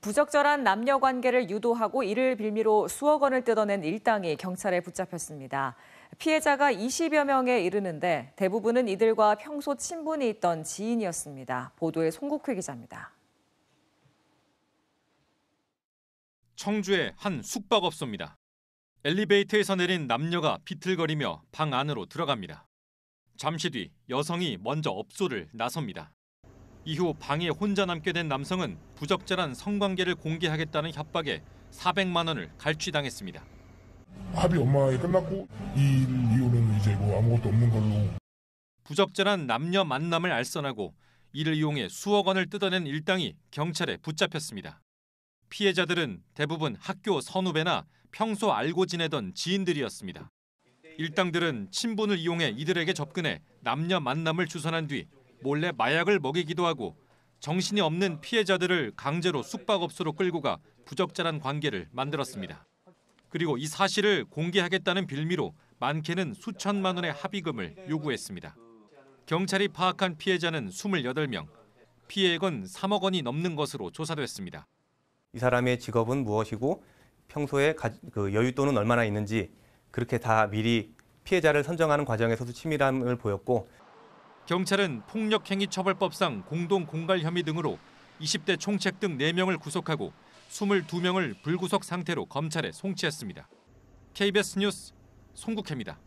부적절한 남녀 관계를 유도하고 이를 빌미로 수억 원을 뜯어낸 일당이 경찰에 붙잡혔습니다. 피해자가 20여 명에 이르는데 대부분은 이들과 평소 친분이 있던 지인이었습니다. 보도에 송국회 기자입니다. 청주의 한 숙박업소입니다. 엘리베이터에서 내린 남녀가 비틀거리며 방 안으로 들어갑니다. 잠시 뒤 여성이 먼저 업소를 나섭니다. 이후 방에 혼자 남게 된 남성은 부적절한 성관계를 공개하겠다는 협박에 400만 원을 갈취당했습니다. 합의 엄마에 끝났고 이 이유는 이제 뭐 아무것도 없는 걸로. 부적절한 남녀 만남을 알선하고 이를 이용해 수억 원을 뜯어낸 일당이 경찰에 붙잡혔습니다. 피해자들은 대부분 학교 선후배나 평소 알고 지내던 지인들이었습니다. 일당들은 친분을 이용해 이들에게 접근해 남녀 만남을 주선한 뒤 몰래 마약을 먹이기도 하고 정신이 없는 피해자들을 강제로 숙박업소로 끌고 가 부적절한 관계를 만들었습니다. 그리고 이 사실을 공개하겠다는 빌미로 많게는 수천만 원의 합의금을 요구했습니다. 경찰이 파악한 피해자는 28명, 피해액은 3억 원이 넘는 것으로 조사됐습니다. 이 사람의 직업은 무엇이고 평소에 그 여윳돈은 얼마나 있는지 그렇게 다 미리 피해자를 선정하는 과정에서도 치밀함을 보였고 경찰은 폭력행위 처벌법상 공동 공갈 혐의 등으로 20대 총책 등 4명을 구속하고 22명을 불구속 상태로 검찰에 송치했습니다. KBS 뉴스 송국혜입니다.